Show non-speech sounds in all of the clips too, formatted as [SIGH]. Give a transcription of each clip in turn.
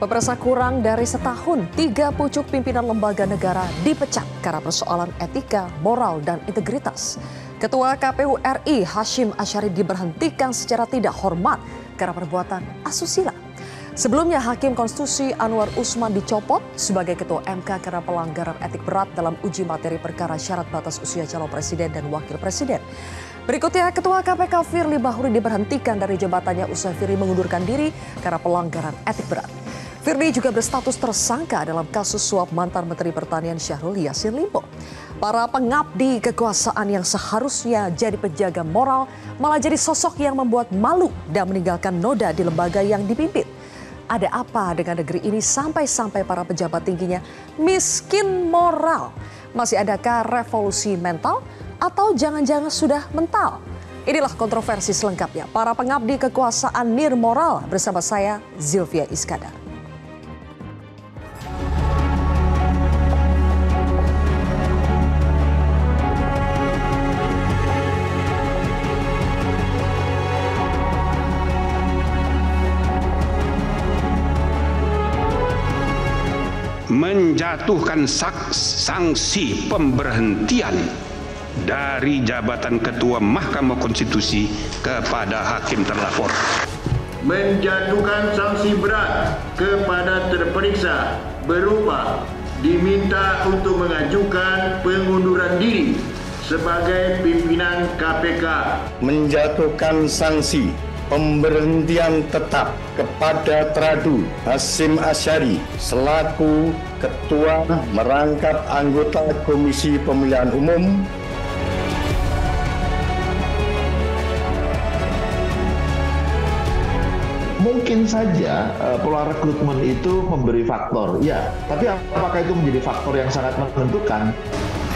Pemirsa kurang dari setahun, tiga pucuk pimpinan lembaga negara dipecat karena persoalan etika, moral, dan integritas. Ketua KPU RI Hashim Asyari diberhentikan secara tidak hormat karena perbuatan asusila. Sebelumnya Hakim Konstitusi Anwar Usman dicopot sebagai Ketua MK karena pelanggaran etik berat dalam uji materi perkara syarat batas usia calon presiden dan wakil presiden. Berikutnya Ketua KPK Firly Bahuri diberhentikan dari jabatannya usai Firly mengundurkan diri karena pelanggaran etik berat. Firly juga berstatus tersangka dalam kasus suap mantan Menteri Pertanian Syahrul Yassin Limpo. Para pengabdi kekuasaan yang seharusnya jadi penjaga moral malah jadi sosok yang membuat malu dan meninggalkan noda di lembaga yang dipimpin. Ada apa dengan negeri ini sampai-sampai para pejabat tingginya miskin moral? Masih adakah revolusi mental atau jangan-jangan sudah mental? Inilah kontroversi selengkapnya. Para pengabdi kekuasaan moral bersama saya Zilvia Iskandar. menjatuhkan sanksi pemberhentian dari jabatan Ketua Mahkamah Konstitusi kepada hakim terlapor. Menjatuhkan sanksi berat kepada terperiksa berupa diminta untuk mengajukan pengunduran diri sebagai pimpinan KPK. Menjatuhkan sanksi pemberhentian tetap kepada Tradu Hasim Asyari selaku Ketua merangkap anggota Komisi Pemilihan Umum mungkin saja uh, pola rekrutmen itu memberi faktor, ya. Tapi apakah itu menjadi faktor yang sangat menentukan?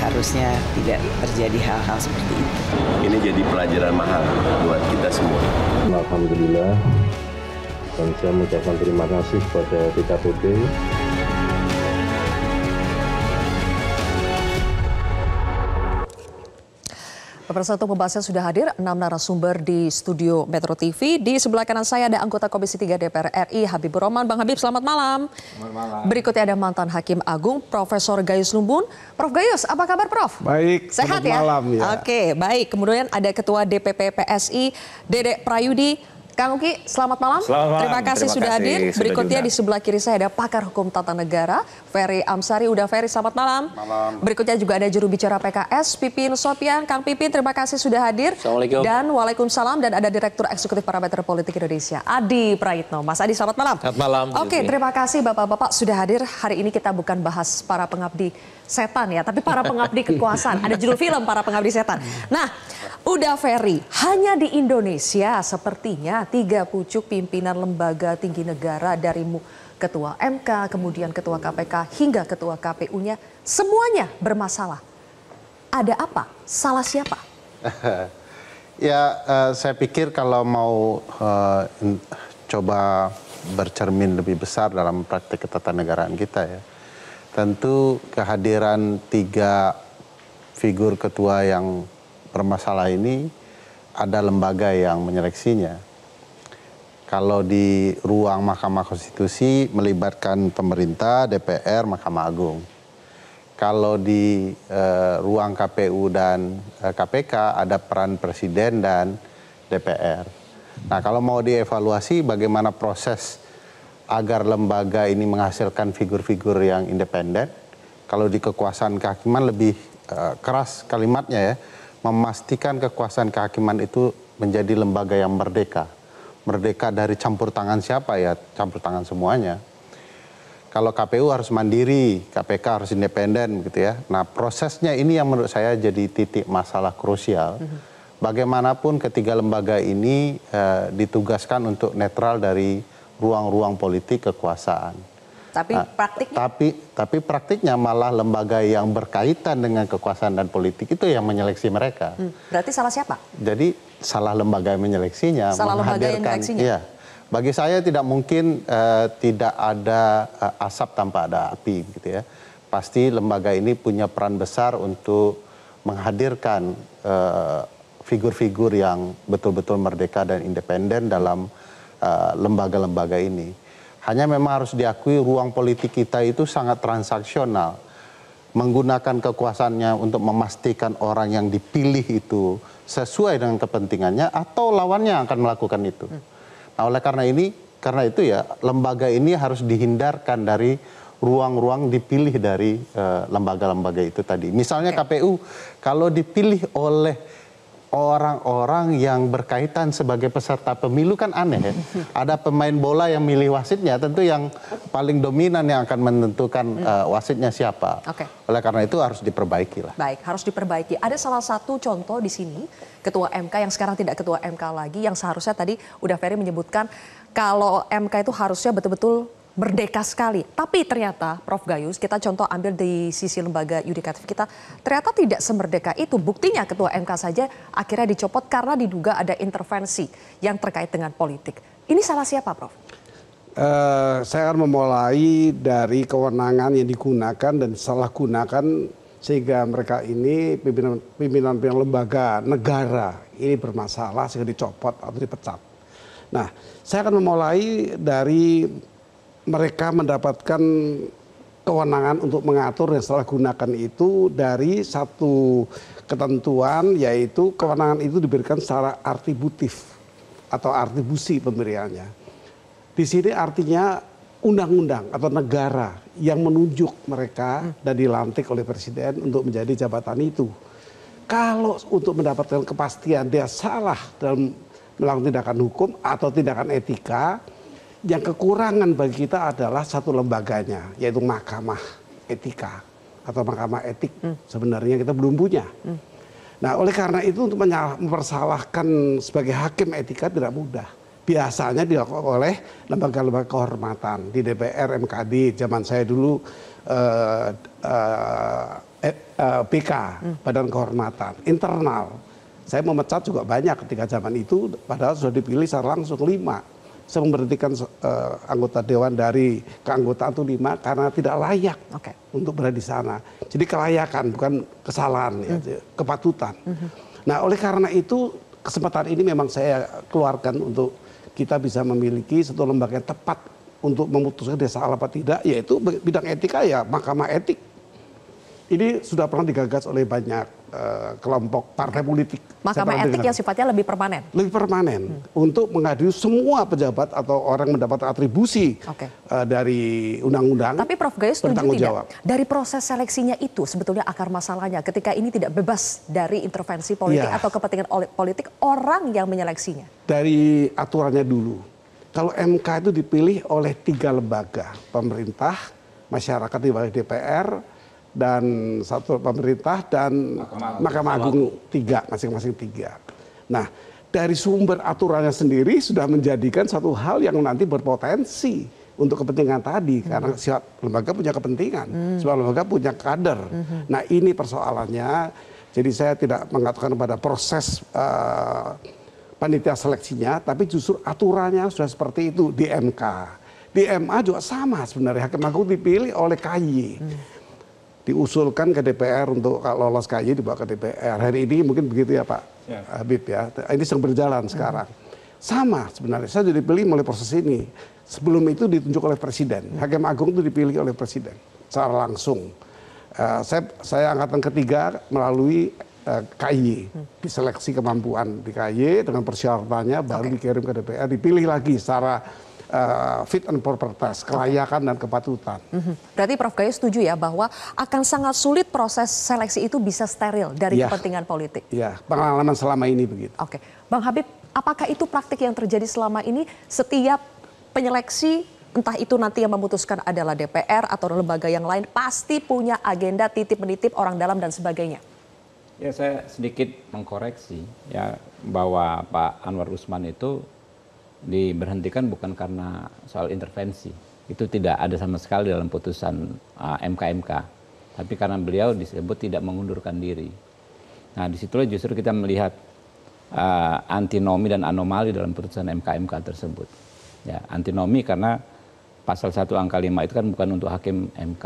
harusnya tidak terjadi hal-hal seperti itu. Ini jadi pelajaran mahal buat kita semua. Alhamdulillah, dan saya mengucapkan terima kasih kepada DKPP. Pemirsa untuk pembahasnya sudah hadir enam narasumber di studio Metro TV. Di sebelah kanan saya ada anggota Komisi 3 DPR RI Habib Roman. Bang Habib selamat malam. Selamat malam. Berikutnya ada mantan Hakim Agung Profesor Gayus Lumbun. Prof Gayus, apa kabar Prof? Baik. Sehat ya? malam ya. Oke, baik. Kemudian ada Ketua DPP PSI Dedek Prayudi. Kang Uki, selamat malam. Selamat malam. Terima kasih Terima sudah hadir. Sudah Berikutnya juga. di sebelah kiri saya ada pakar hukum tata negara, Ferry Amsari. Udah Ferry, selamat malam. Malam. Berikutnya juga ada juru bicara PKS, Pipin Sopian. Kang Pipin, terima kasih sudah hadir. Assalamualaikum. Dan Waalaikumsalam. Dan ada Direktur Eksekutif Parameter Politik Indonesia, Adi Praitno. Mas Adi, selamat malam. Selamat malam. Oke, terima kasih Bapak-Bapak sudah hadir. Hari ini kita bukan bahas para pengabdi setan ya, tapi para pengabdi [LAUGHS] kekuasaan. Ada judul film para pengabdi setan. Nah, Uda Ferry, hanya di Indonesia sepertinya tiga pucuk pimpinan lembaga tinggi negara dari Ketua MK, kemudian Ketua KPK, hingga Ketua KPU-nya, semuanya bermasalah. Ada apa? Salah siapa? [LAUGHS] ya, eh, saya pikir kalau mau eh, coba bercermin lebih besar dalam praktik ketatanegaraan kita ya, tentu kehadiran tiga figur ketua yang permasalah ini ada lembaga yang menyeleksinya. Kalau di ruang Mahkamah Konstitusi melibatkan pemerintah, DPR, Mahkamah Agung. Kalau di uh, ruang KPU dan uh, eh, KPK ada peran presiden dan DPR. Nah, kalau mau dievaluasi bagaimana proses agar lembaga ini menghasilkan figur-figur yang independen, kalau di kekuasaan kehakiman lebih uh, keras kalimatnya ya memastikan kekuasaan kehakiman itu menjadi lembaga yang merdeka. Merdeka dari campur tangan siapa ya? Campur tangan semuanya. Kalau KPU harus mandiri, KPK harus independen gitu ya. Nah prosesnya ini yang menurut saya jadi titik masalah krusial. Bagaimanapun ketiga lembaga ini eh, ditugaskan untuk netral dari ruang-ruang politik kekuasaan tapi ah, praktiknya? Tapi, tapi praktiknya malah lembaga yang berkaitan dengan kekuasaan dan politik itu yang menyeleksi mereka. Hmm, berarti salah siapa? Jadi salah lembaga yang menyeleksinya. Salah lembaga yang menyeleksinya? Iya. Bagi saya tidak mungkin uh, tidak ada uh, asap tanpa ada api gitu ya. Pasti lembaga ini punya peran besar untuk menghadirkan figur eh, figur-figur yang betul-betul merdeka dan independen dalam lembaga-lembaga uh, lembaga -lembaga ini. Hanya memang harus diakui ruang politik kita itu sangat transaksional. Menggunakan kekuasaannya untuk memastikan orang yang dipilih itu sesuai dengan kepentingannya atau lawannya akan melakukan itu. Nah, oleh karena ini, karena itu ya lembaga ini harus dihindarkan dari ruang-ruang dipilih dari eh, lembaga-lembaga uh, itu tadi. Misalnya KPU kalau dipilih oleh orang-orang yang berkaitan sebagai peserta pemilu kan aneh ya. Ada pemain bola yang milih wasitnya, tentu yang paling dominan yang akan menentukan hmm. uh, wasitnya siapa. Okay. Oleh karena itu harus diperbaiki lah. Baik, harus diperbaiki. Ada salah satu contoh di sini, Ketua MK yang sekarang tidak Ketua MK lagi, yang seharusnya tadi udah Ferry menyebutkan kalau MK itu harusnya betul-betul merdeka sekali. Tapi ternyata, Prof. Gayus, kita contoh ambil di sisi lembaga yudikatif kita, ternyata tidak semerdeka itu. Buktinya ketua MK saja akhirnya dicopot karena diduga ada intervensi yang terkait dengan politik. Ini salah siapa, Prof? Uh, saya akan memulai dari kewenangan yang digunakan dan salah gunakan sehingga mereka ini pimpinan pimpinan lembaga negara ini bermasalah sehingga dicopot atau dipecat. Nah, saya akan memulai dari mereka mendapatkan kewenangan untuk mengatur dan salah gunakan itu dari satu ketentuan yaitu kewenangan itu diberikan secara artibutif atau artibusi pemberiannya. Di sini artinya undang-undang atau negara yang menunjuk mereka dan dilantik oleh presiden untuk menjadi jabatan itu. Kalau untuk mendapatkan kepastian dia salah dalam melakukan tindakan hukum atau tindakan etika, yang kekurangan bagi kita adalah satu lembaganya yaitu Mahkamah Etika atau Mahkamah Etik hmm. sebenarnya kita belum punya. Hmm. Nah, oleh karena itu untuk mempersalahkan sebagai hakim etika tidak mudah. Biasanya dilakukan oleh lembaga-lembaga kehormatan di DPR, MKD, zaman saya dulu eh, eh, eh, BK, eh, hmm. Badan Kehormatan, internal. Saya memecat juga banyak ketika zaman itu, padahal sudah dipilih secara langsung lima saya memberhentikan eh, anggota dewan dari keanggotaan itu lima karena tidak layak okay. untuk berada di sana. Jadi kelayakan bukan kesalahan, mm. kepatutan. Mm -hmm. Nah oleh karena itu kesempatan ini memang saya keluarkan untuk kita bisa memiliki satu lembaga yang tepat untuk memutuskan desa apa tidak, yaitu bidang etika ya Mahkamah Etik ini sudah pernah digagas oleh banyak uh, kelompok partai politik. Mahkamah etik yang sifatnya lebih permanen. Lebih permanen hmm. untuk mengadili semua pejabat atau orang mendapat atribusi okay. uh, eh, dari undang-undang. Tapi Prof Gayus setuju tidak? Jawab. Dari proses seleksinya itu sebetulnya akar masalahnya ketika ini tidak bebas dari intervensi politik ya. atau kepentingan politik orang yang menyeleksinya. Dari aturannya dulu. Kalau MK itu dipilih oleh tiga lembaga, pemerintah, masyarakat di bawah DPR, dan satu pemerintah dan Mahkamah Agung tiga masing-masing tiga. Nah dari sumber aturannya sendiri sudah menjadikan satu hal yang nanti berpotensi untuk kepentingan tadi hmm. karena siap lembaga punya kepentingan, hmm. sebuah lembaga punya kader. Hmm. Nah ini persoalannya. Jadi saya tidak mengatakan pada proses uh, panitia seleksinya, tapi justru aturannya sudah seperti itu di MK. Di MA juga sama sebenarnya. Hakim Agung dipilih oleh KY. Hmm diusulkan ke DPR untuk kalau lolos KY dibawa ke DPR. Hari ini mungkin begitu ya Pak ya. Habib ya. Ini sedang berjalan sekarang. Sama sebenarnya, saya sudah dipilih melalui proses ini. Sebelum itu ditunjuk oleh Presiden. Hakim Agung itu dipilih oleh Presiden secara langsung. Uh, saya, saya angkatan ketiga melalui uh, eh, KY, diseleksi kemampuan di KY dengan persyaratannya baru okay. dikirim ke DPR, dipilih lagi secara uh, fit and proper test, kelayakan dan kepatutan. Mhm. Berarti Prof Gaya setuju ya bahwa akan sangat sulit proses seleksi itu bisa steril dari ya. kepentingan politik. Iya, pengalaman selama ini begitu. Oke, Bang Habib, apakah itu praktik yang terjadi selama ini setiap penyeleksi entah itu nanti yang memutuskan adalah DPR atau lembaga yang lain pasti punya agenda titip menitip orang dalam dan sebagainya. Ya saya sedikit mengkoreksi ya bahwa Pak Anwar Usman itu diberhentikan bukan karena soal intervensi itu tidak ada sama sekali dalam putusan uh, MKMK tapi karena beliau disebut tidak mengundurkan diri nah disitulah justru kita melihat uh, antinomi dan anomali dalam putusan MKMK tersebut ya antinomi karena pasal 1 angka 5 itu kan bukan untuk hakim MK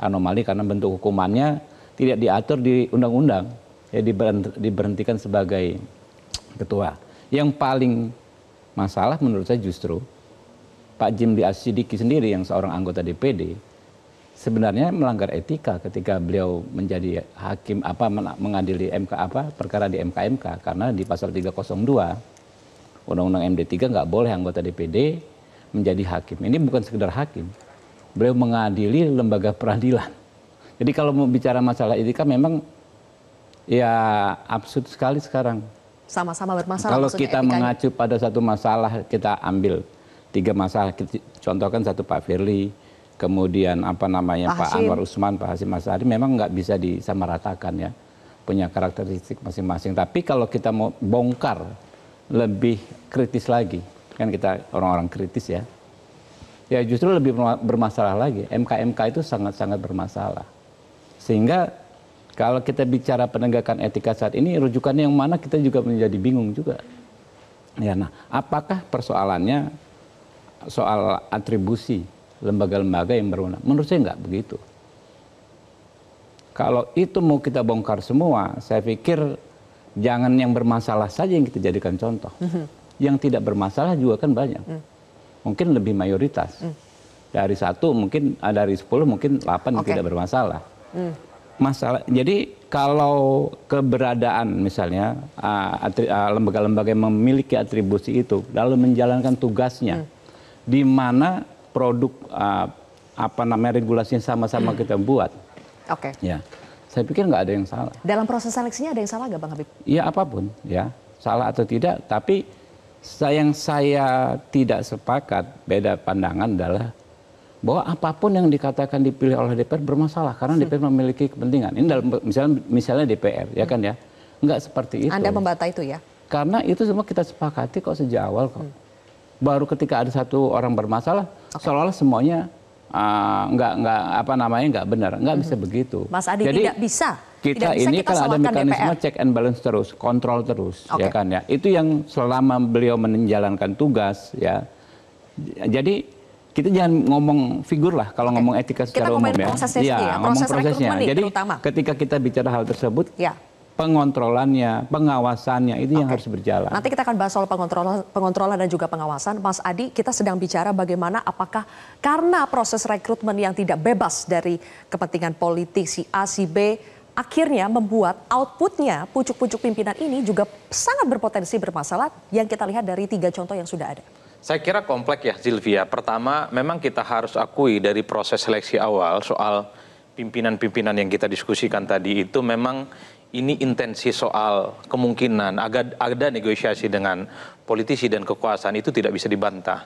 anomali karena bentuk hukumannya tidak diatur di undang-undang ya diberhentikan sebagai ketua yang paling Masalah menurut saya justru Pak Jim di Asyidiki sendiri yang seorang anggota DPD sebenarnya melanggar etika ketika beliau menjadi hakim apa mengadili MK apa perkara di MKMK karena di pasal 302 Undang-Undang MD3 nggak boleh anggota DPD menjadi hakim. Ini bukan sekedar hakim. Beliau mengadili lembaga peradilan. Jadi kalau mau bicara masalah etika memang ya absurd sekali sekarang sama-sama bermasalah. Kalau kita etikanya. mengacu pada satu masalah kita ambil tiga masalah, contohkan satu Pak Firly, kemudian apa namanya Pak, Pak Anwar Usman, Pak Hasim Asari, memang nggak bisa disamaratakan ya, punya karakteristik masing-masing. Tapi kalau kita mau bongkar lebih kritis lagi, kan kita orang-orang kritis ya, ya justru lebih bermasalah lagi. MK-MK itu sangat-sangat bermasalah, sehingga kalau kita bicara penegakan etika saat ini, rujukannya yang mana kita juga menjadi bingung juga. Ya, nah, apakah persoalannya soal atribusi lembaga-lembaga yang berwenang? Menurut saya nggak begitu. Kalau itu mau kita bongkar semua, saya pikir jangan yang bermasalah saja yang kita jadikan contoh. Mm Yang tidak bermasalah juga kan banyak. Mhm. Mungkin lebih mayoritas. Mhm. Dari satu mungkin, ah, dari sepuluh mungkin delapan okay. tidak bermasalah. Mm masalah jadi kalau keberadaan misalnya lembaga-lembaga yang memiliki atribusi itu lalu menjalankan tugasnya hmm. di mana produk apa namanya regulasinya sama-sama hmm. kita buat. Oke. Okay. Ya. Saya pikir nggak ada yang salah. Dalam proses seleksinya ada yang salah nggak Bang Habib? Iya apapun ya. Salah atau tidak tapi sayang yang saya tidak sepakat beda pandangan adalah bahwa apapun yang dikatakan dipilih oleh DPR bermasalah karena hmm. DPR memiliki kepentingan. Ini dalam misalnya misalnya DPR ya kan ya. Enggak hmm. seperti itu. Anda membantah itu ya. Karena itu semua kita sepakati kok sejak awal kok. Hmm. Baru ketika ada satu orang bermasalah okay. seolah-olah semuanya uh, ah, enggak nggak apa namanya enggak benar nggak bisa begitu. Mas Adi Jadi, tidak bisa. Kita tidak ini kita kan ada mekanisme DPR. check and balance terus, kontrol terus, okay. ya kan ya. Itu yang selama beliau menjalankan tugas ya. Jadi kita jangan ngomong figur lah kalau okay. ngomong etika secara kita umum ya. Prosesnya ya, ya, ngomong proses prosesnya. Jadi terutama. ketika kita bicara hal tersebut, ya. pengontrolannya, pengawasannya itu okay. yang harus berjalan. Nanti kita akan bahas soal pengontrolan, pengontrolan dan juga pengawasan. Mas Adi, kita sedang bicara bagaimana apakah karena proses rekrutmen yang tidak bebas dari kepentingan politik si A si B akhirnya membuat outputnya pucuk-pucuk pimpinan ini juga sangat berpotensi bermasalah yang kita lihat dari tiga contoh yang sudah ada. Saya kira kompleks ya Zilvia. Pertama, memang kita harus akui dari proses seleksi awal soal pimpinan-pimpinan yang kita diskusikan tadi itu memang ini intensi soal kemungkinan agak ada negosiasi dengan politisi dan kekuasaan itu tidak bisa dibantah.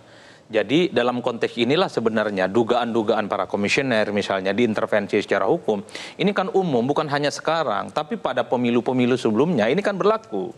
Jadi dalam konteks inilah sebenarnya dugaan-dugaan para komisioner misalnya diintervensi secara hukum. Ini kan umum bukan hanya sekarang, tapi pada pemilu-pemilu sebelumnya ini kan berlaku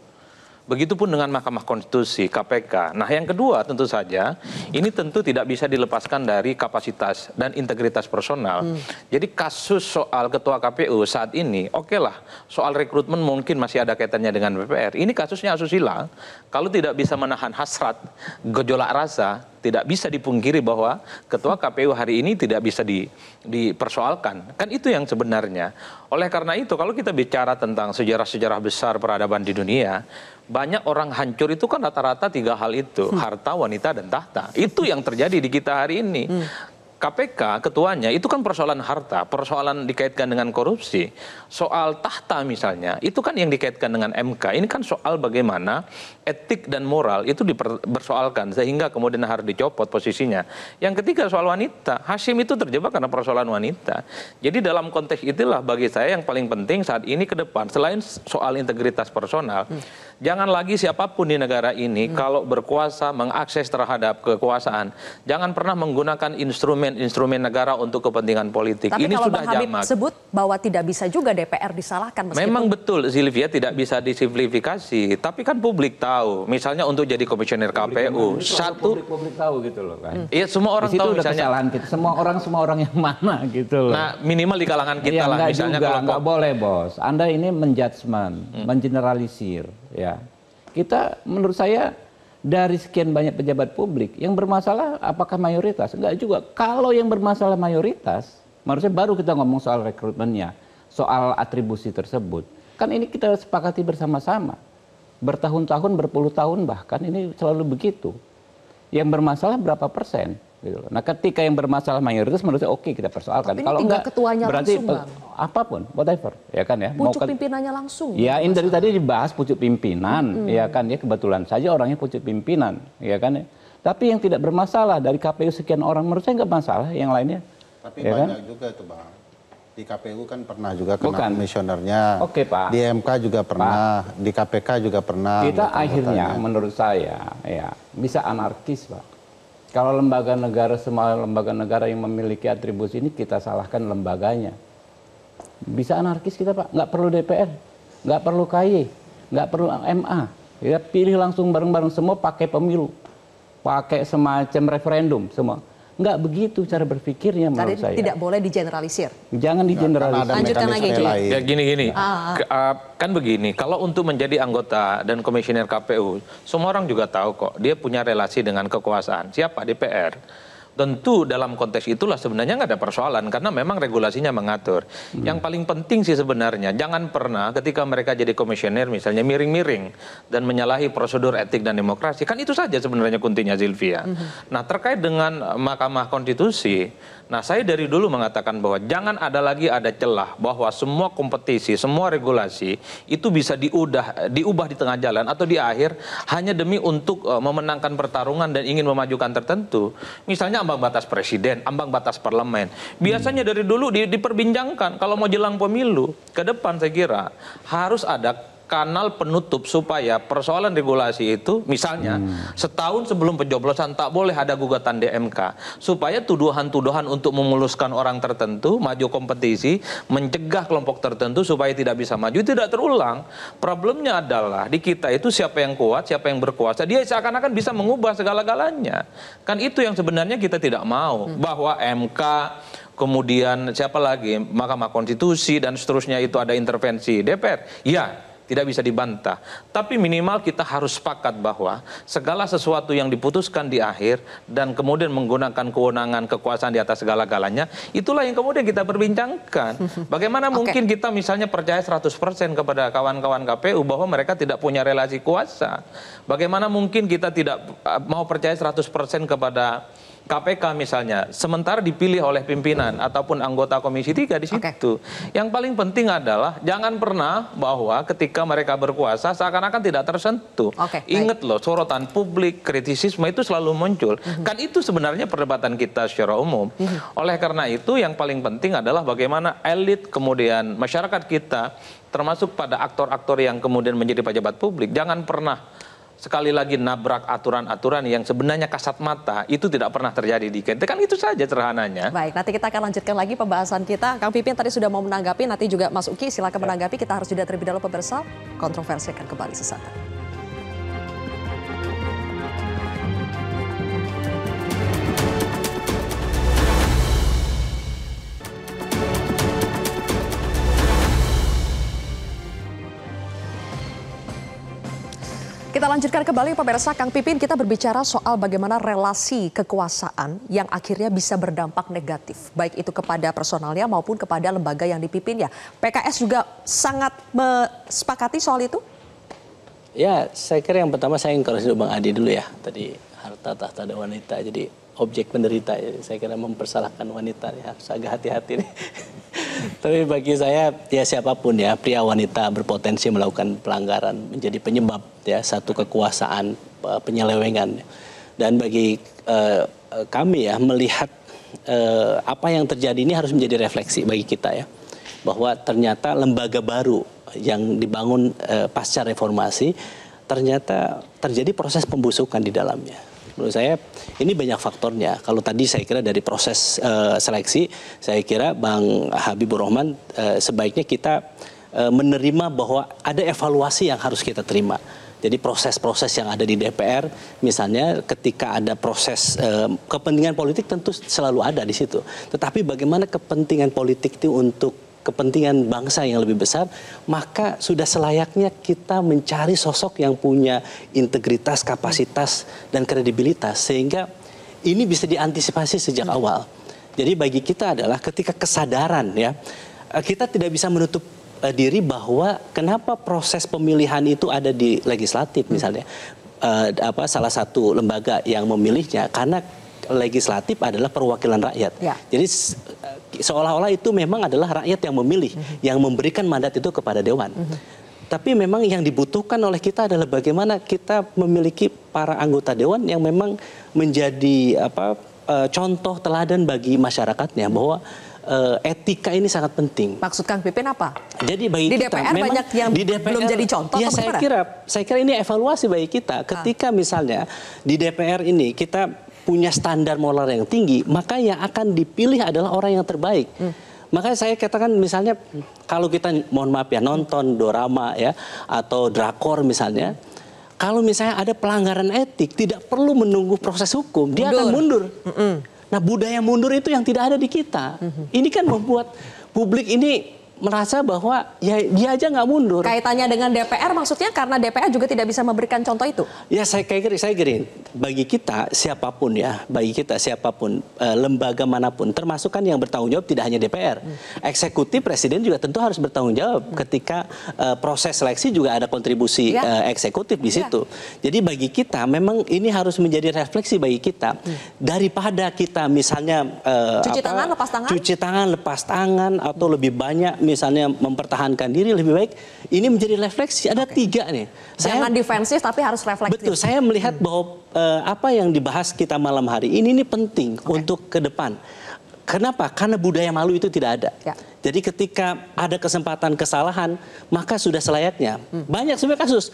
Begitupun dengan Mahkamah Konstitusi, KPK. Nah, yang kedua tentu saja ini tentu tidak bisa dilepaskan dari kapasitas dan integritas personal. Hmm. Jadi kasus soal ketua KPU saat ini, oke okay lah, soal rekrutmen mungkin masih ada kaitannya dengan BPR. Ini kasusnya asusila. Kalau tidak bisa menahan hasrat, gejolak rasa, tidak bisa dipungkiri bahwa ketua KPU hari ini tidak bisa di, dipersoalkan. Kan itu yang sebenarnya. Oleh karena itu, kalau kita bicara tentang sejarah-sejarah besar peradaban di dunia, banyak orang hancur itu kan rata-rata tiga hal itu, hmm. harta, wanita dan tahta. Itu yang terjadi di kita hari ini. Hmm. KPK ketuanya itu kan persoalan harta, persoalan dikaitkan dengan korupsi. Soal tahta misalnya, itu kan yang dikaitkan dengan MK. Ini kan soal bagaimana etik dan moral itu dipersoalkan sehingga kemudian harus dicopot posisinya. Yang ketiga soal wanita, Hashim itu terjebak karena persoalan wanita. Jadi dalam konteks itulah bagi saya yang paling penting saat ini ke depan selain soal integritas personal, hmm Jangan lagi siapapun di negara ini hmm. kalau berkuasa mengakses terhadap kekuasaan, jangan pernah menggunakan instrumen-instrumen negara untuk kepentingan politik. Tapi ini kalau sudah Bang Habib jamak. sebut bahwa tidak bisa juga DPR disalahkan. Meskipun... Memang betul Silvia tidak bisa disimplifikasi, tapi kan publik tahu. Misalnya untuk jadi komisioner KPU, publik, satu publik, publik tahu gitu loh kan. Hmm. Iya, hmm. semua orang tahu misalnya kesalahan kita. Semua orang semua orang yang [LAUGHS] mana gitu loh. Nah, minimal di kalangan kita ya, lah misalnya juga, kalau boleh, Bos. Anda ini menjudgment, hmm. mengeneralisir ya kita menurut saya dari sekian banyak pejabat publik yang bermasalah apakah mayoritas enggak juga kalau yang bermasalah mayoritas harusnya baru kita ngomong soal rekrutmennya soal atribusi tersebut kan ini kita sepakati bersama-sama bertahun-tahun berpuluh tahun bahkan ini selalu begitu yang bermasalah berapa persen Gitu loh. Nah, ketika yang bermasalah mayoritas menurut saya oke okay, kita persoalkan. Tapi Kalau enggak ketuanya berarti langsung, bang. apapun whatever, ya kan ya. Pucuk Mau pimpinannya langsung. Ya, ini dari tadi dibahas pucuk pimpinan, hmm. ya kan ya kebetulan saja orangnya pucuk pimpinan, ya kan ya. Tapi yang tidak bermasalah dari KPU sekian orang menurut saya enggak masalah yang lainnya. Tapi ya kan? banyak kan? juga itu, Bang di KPU kan pernah juga kena Bukan. komisionernya. Oke, Pak. Di MK juga pernah, Pak. di KPK juga pernah. Kita gitu kan akhirnya menurut saya ya bisa anarkis, Pak. Kalau lembaga negara semua lembaga negara yang memiliki atribusi ini kita salahkan lembaganya. Bisa anarkis kita pak, nggak perlu DPR, nggak perlu KY, nggak perlu MA. Kita ya, pilih langsung bareng-bareng semua pakai pemilu, pakai semacam referendum semua Enggak begitu cara berpikirnya menurut Tadi saya. tidak boleh digeneralisir. Jangan digeneralisir. Lanjutkan lagi. Ya gini-gini. Ah. Ah. ah. kan begini, kalau untuk menjadi anggota dan komisioner KPU, semua orang juga tahu kok, dia punya relasi dengan kekuasaan. Siapa? DPR tentu dalam konteks itulah sebenarnya nggak ada persoalan karena memang regulasinya mengatur. Hmm. Yang paling penting sih sebenarnya jangan pernah ketika mereka jadi komisioner misalnya miring-miring dan menyalahi prosedur etik dan demokrasi kan itu saja sebenarnya kuncinya Zilvia. Hmm. Nah terkait dengan Mahkamah Konstitusi Nah, saya dari dulu mengatakan bahwa jangan ada lagi ada celah bahwa semua kompetisi, semua regulasi itu bisa diudah, diubah di tengah jalan atau di akhir hanya demi untuk e, memenangkan pertarungan dan ingin memajukan tertentu. Misalnya ambang batas presiden, ambang batas parlemen. Biasanya hmm. dari dulu di, diperbincangkan kalau mau jelang pemilu ke depan saya kira harus ada kanal penutup supaya persoalan regulasi itu misalnya hmm. setahun sebelum pencoblosan tak boleh ada gugatan DMK supaya tuduhan-tuduhan untuk memuluskan orang tertentu maju kompetisi mencegah kelompok tertentu supaya tidak bisa maju tidak terulang problemnya adalah di kita itu siapa yang kuat siapa yang berkuasa dia seakan-akan bisa mengubah segala-galanya kan itu yang sebenarnya kita tidak mau hmm. bahwa MK kemudian siapa lagi Mahkamah Konstitusi dan seterusnya itu ada intervensi DPR. Ya, tidak bisa dibantah. Tapi minimal kita harus sepakat bahwa segala sesuatu yang diputuskan di akhir dan kemudian menggunakan kewenangan kekuasaan di atas segala-galanya, itulah yang kemudian kita perbincangkan. [LAUGHS] Bagaimana okay. mungkin kita misalnya percaya 100% kepada kawan-kawan KPU bahwa mereka tidak punya relasi kuasa? Bagaimana mungkin kita tidak eh, mau percaya 100% kepada KPK misalnya sementara dipilih oleh pimpinan ataupun anggota Komisi 3 di situ. Okay. Yang paling penting adalah jangan pernah bahwa ketika mereka berkuasa seakan-akan tidak tersentuh. Okay, Ingat baik. loh sorotan publik, kritisisme itu selalu muncul. Mm -hmm. Kan itu sebenarnya perdebatan kita secara umum. Mm -hmm. Oleh karena itu yang paling penting adalah bagaimana elit kemudian masyarakat kita termasuk pada aktor-aktor yang kemudian menjadi pejabat publik jangan pernah sekali lagi nabrak aturan-aturan yang sebenarnya kasat mata itu tidak pernah terjadi di Kente. Kan itu saja sederhananya. Baik, nanti kita akan lanjutkan lagi pembahasan kita. Kang Pipin tadi sudah mau menanggapi, nanti juga Mas Uki silakan menanggapi. Kita harus sudah terlebih dahulu pemirsa. Kontroversi akan kembali sesaat lagi. Kita lanjutkan kembali pemirsa Kang Pipin kita berbicara soal bagaimana relasi kekuasaan yang akhirnya bisa berdampak negatif baik itu kepada personalnya maupun kepada lembaga yang dipimpin. Ya, PKS juga sangat sepakati soal itu? Ya, saya kira yang pertama saya ingin koreksi Bang Adi dulu ya. Tadi harta tahta ada wanita. Jadi objek penderita. Ya. saya kira mempersalahkan wanita ya, harus agak hati-hati. nih. [LAUGHS] Tapi bagi saya ya siapapun ya pria wanita berpotensi melakukan pelanggaran menjadi penyebab ya satu kekuasaan eh, penyelewengan. Dan bagi eh, eh, kami ya melihat eh, apa yang terjadi ini harus menjadi refleksi bagi kita ya bahwa ternyata lembaga baru yang dibangun eh, pasca reformasi ternyata terjadi proses pembusukan di dalamnya menurut saya ini banyak faktornya. Kalau tadi saya kira dari proses uh, seleksi, saya kira Bang Habibur Rahman uh, sebaiknya kita uh, menerima bahwa ada evaluasi yang harus kita terima. Jadi proses-proses yang ada di DPR, misalnya ketika ada proses eh, kepentingan politik tentu selalu ada di situ. Tetapi bagaimana kepentingan politik itu untuk kepentingan bangsa yang lebih besar, maka sudah selayaknya kita mencari sosok yang punya integritas, kapasitas, dan kredibilitas. Sehingga ini bisa diantisipasi sejak hmm. awal. Jadi bagi kita adalah ketika kesadaran ya, eh, kita tidak bisa menutup eh, diri bahwa kenapa proses pemilihan itu ada di legislatif hmm. misalnya. Hmm. apa salah satu lembaga yang memilihnya karena legislatif adalah perwakilan rakyat. Ya. Jadi seolah-olah itu memang adalah rakyat yang memilih, mhm. yang memberikan mandat itu kepada dewan. Mhm. Tapi memang yang dibutuhkan oleh kita adalah bagaimana kita memiliki para anggota dewan yang memang menjadi apa eh, contoh teladan bagi masyarakatnya bahwa eh, etika ini sangat penting. Maksud Kang Pipin apa? Jadi bagi di kita DPR memang banyak yang di DPR, belum jadi contoh. Ya saya kira, saya kira ini evaluasi bagi kita. Ah. Ketika ah. misalnya di DPR ini kita punya standar moral yang tinggi, maka yang akan dipilih adalah orang yang terbaik. Hmm. Makanya saya katakan misalnya kalau kita mohon maaf ya nonton drama ya atau drakor misalnya, kalau misalnya ada pelanggaran etik tidak perlu menunggu proses hukum, mundur. dia akan mundur. Mm -mm. Nah budaya mundur itu yang tidak ada di kita. Mm -hmm. Ini kan membuat publik ini merasa bahwa ya dia aja nggak mundur. Kaitannya dengan DPR maksudnya karena DPR juga tidak bisa memberikan contoh itu? Ya saya kayak saya gini, bagi kita siapapun ya, bagi kita siapapun eh, lembaga manapun, termasuk kan yang bertanggung jawab tidak hanya DPR, hmm. eksekutif presiden juga tentu harus bertanggung jawab hmm. ketika uh, proses seleksi juga ada kontribusi ya. uh, eksekutif di ya. situ. Jadi bagi kita memang ini harus menjadi refleksi bagi kita hmm. daripada kita misalnya uh, cuci apa, tangan lepas tangan, cuci tangan lepas tangan atau lebih banyak misalnya mempertahankan diri lebih baik ini menjadi refleksi. Ada okay. tiga nih. Saya, Jangan defensif tapi harus refleksi. Betul. Saya melihat hmm. bahwa uh, apa yang dibahas kita malam hari ini ini penting okay. untuk ke depan. Kenapa? Karena budaya malu itu tidak ada. Ya. Jadi ketika ada kesempatan kesalahan, maka sudah selayaknya. Hmm. Banyak sebenarnya kasus.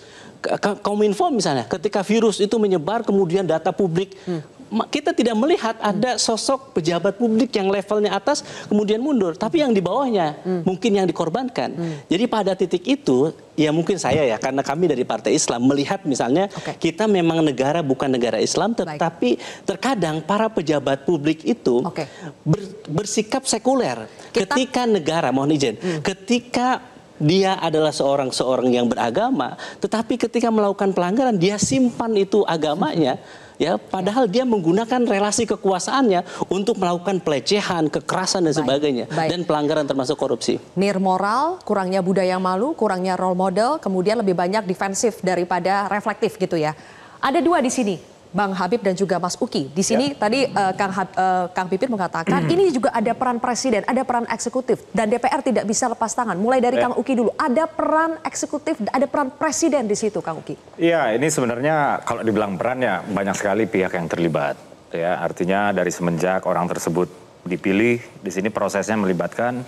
kaum info misalnya, ketika virus itu menyebar, kemudian data publik hmm kita tidak melihat ada sosok pejabat publik yang levelnya atas kemudian mundur, tapi yang di bawahnya hmm. mungkin yang dikorbankan. Hmm. Jadi pada titik itu ya mungkin saya ya karena kami dari Partai Islam melihat misalnya okay. kita memang negara bukan negara Islam tetapi Baik. terkadang para pejabat publik itu okay. ber, bersikap sekuler kita... ketika negara mohon izin hmm. ketika dia adalah seorang seorang yang beragama tetapi ketika melakukan pelanggaran dia simpan itu agamanya [LAUGHS] ya padahal dia menggunakan relasi kekuasaannya untuk melakukan pelecehan, kekerasan dan baik, sebagainya baik. dan pelanggaran termasuk korupsi. Nir moral, kurangnya budaya malu, kurangnya role model, kemudian lebih banyak defensif daripada reflektif gitu ya. Ada dua di sini Bang Habib dan juga Mas Uki. Di sini ya. tadi uh, Kang, Hab, uh, Kang Pipin mengatakan hmm. ini juga ada peran presiden, ada peran eksekutif dan DPR tidak bisa lepas tangan. Mulai dari ya. Kang Uki dulu, ada peran eksekutif, ada peran presiden di situ Kang Uki. Iya, ini sebenarnya kalau dibilang perannya banyak sekali pihak yang terlibat. Ya, artinya dari semenjak orang tersebut dipilih, di sini prosesnya melibatkan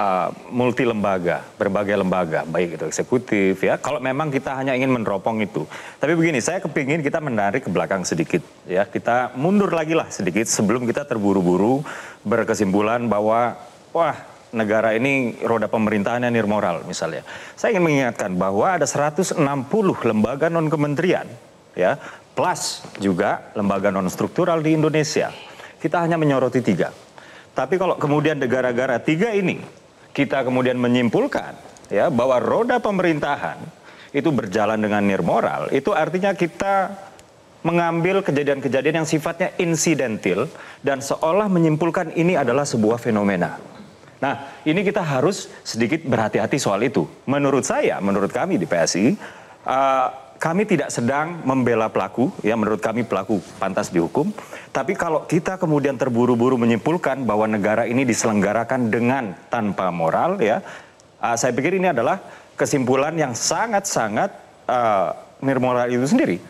Eh, multi lembaga, berbagai lembaga, baik itu eksekutif ya. Kalau memang kita hanya ingin meneropong itu. Tapi begini, saya kepingin kita menarik ke belakang sedikit ya. Kita mundur lagi lah sedikit sebelum kita terburu-buru berkesimpulan bahwa wah negara ini roda pemerintahannya nirmoral misalnya. Saya ingin mengingatkan bahwa ada 160 lembaga non kementerian ya, plus juga lembaga non struktural di Indonesia. Kita hanya menyoroti tiga. Tapi kalau kemudian negara-negara tiga ini kita kemudian menyimpulkan ya bahwa roda pemerintahan itu berjalan dengan nirmoral, itu artinya kita mengambil kejadian-kejadian yang sifatnya insidentil dan seolah menyimpulkan ini adalah sebuah fenomena. Nah, ini kita harus sedikit berhati-hati soal itu. Menurut saya, menurut kami di PSI, uh, eh, kami tidak sedang membela pelaku, ya menurut kami pelaku pantas dihukum. Tapi kalau kita kemudian terburu-buru menyimpulkan bahwa negara ini diselenggarakan dengan tanpa moral, ya, uh, saya pikir ini adalah kesimpulan yang sangat-sangat uh, ah, nirmoral itu sendiri.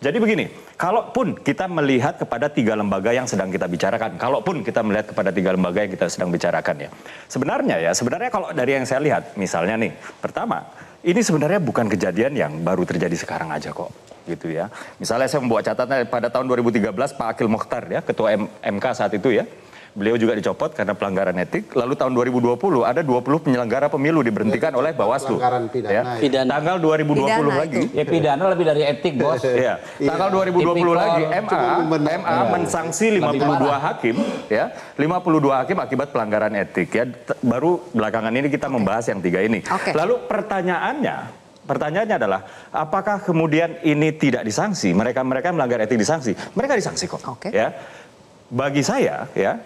Jadi begini, kalaupun kita melihat kepada tiga lembaga yang sedang kita bicarakan, kalaupun kita melihat kepada tiga lembaga yang kita sedang bicarakan ya, sebenarnya ya, sebenarnya kalau dari yang saya lihat, misalnya nih, pertama ini sebenarnya bukan kejadian yang baru terjadi sekarang aja kok gitu ya. Misalnya saya membuat catatan pada tahun 2013 Pak Akil Mokhtar ya, ketua M MK saat itu ya, Beliau juga dicopot karena pelanggaran etik. Lalu tahun 2020 ada 20 penyelenggara pemilu diberhentikan ya, oleh Bawaslu. Pelanggaran pidana. Ya. pidana. Tanggal 2020 pidana lagi. Itu. Ya pidana lebih dari etik, Bos. [LAUGHS] ya. Tanggal 2020 lagi iya. MA MA puluh 52 hakim ya. 52 hakim akibat pelanggaran etik ya. Baru belakangan ini kita membahas yang tiga ini. Okay. Lalu pertanyaannya pertanyaannya adalah apakah kemudian ini tidak disanksi mereka mereka melanggar etik disanksi mereka disanksi kok okay. ya bagi saya ya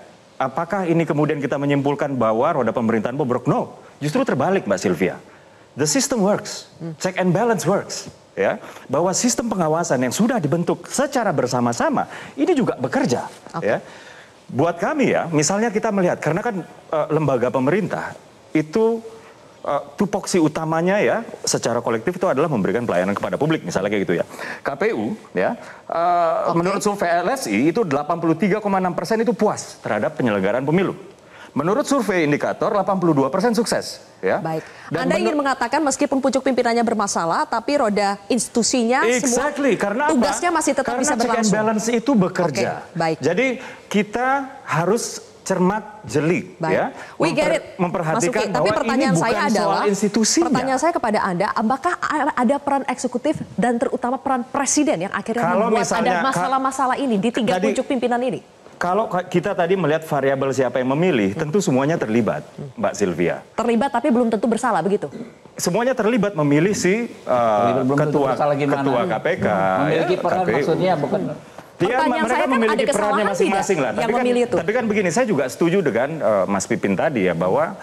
apakah ini kemudian kita menyimpulkan bahwa roda pemerintahan bobrok? No, justru terbalik Mbak Sylvia. The system works, check and balance works. Ya, bahwa sistem pengawasan yang sudah dibentuk secara bersama-sama ini juga bekerja. Okay. Ya. Buat kami ya, misalnya kita melihat karena kan uh, lembaga pemerintah itu Eh, tupoksi utamanya ya secara kolektif itu adalah memberikan pelayanan kepada publik misalnya kayak gitu ya. KPU ya uh, eh, okay. menurut survei LSI itu 83,6 persen itu puas terhadap penyelenggaraan pemilu. Menurut survei indikator 82 persen sukses. Ya. Baik. Dan Anda ingin mengatakan meskipun pucuk pimpinannya bermasalah, tapi roda institusinya exactly. semua karena apa? tugasnya masih tetap karena bisa berlangsung. Karena balance itu bekerja. Okay. Baik. Jadi kita harus cermat jeli Baik. ya we memper, get it. memperhatikan Mas Uki, bahwa tapi pertanyaan ini bukan saya adalah soal institusinya. Pertanyaan saya kepada Anda, apakah ada peran eksekutif dan terutama peran presiden yang akhirnya kalau membuat misalnya, ada masalah-masalah ini di tiga puncak pucuk pimpinan ini? Kalau kita tadi melihat variabel siapa yang memilih, hmm. tentu semuanya terlibat, Mbak Sylvia. Terlibat tapi belum tentu bersalah begitu. Semuanya terlibat memilih si uh, terlibat, ketua ketua KPK. Hmm. Memiliki ya, peran KPU. maksudnya bukan dia, Pertanyaan mereka saya kan memiliki ada perannya masing-masing lah. Tapi kan, itu. tapi kan begini, saya juga setuju dengan uh, Mas Pipin tadi ya bahwa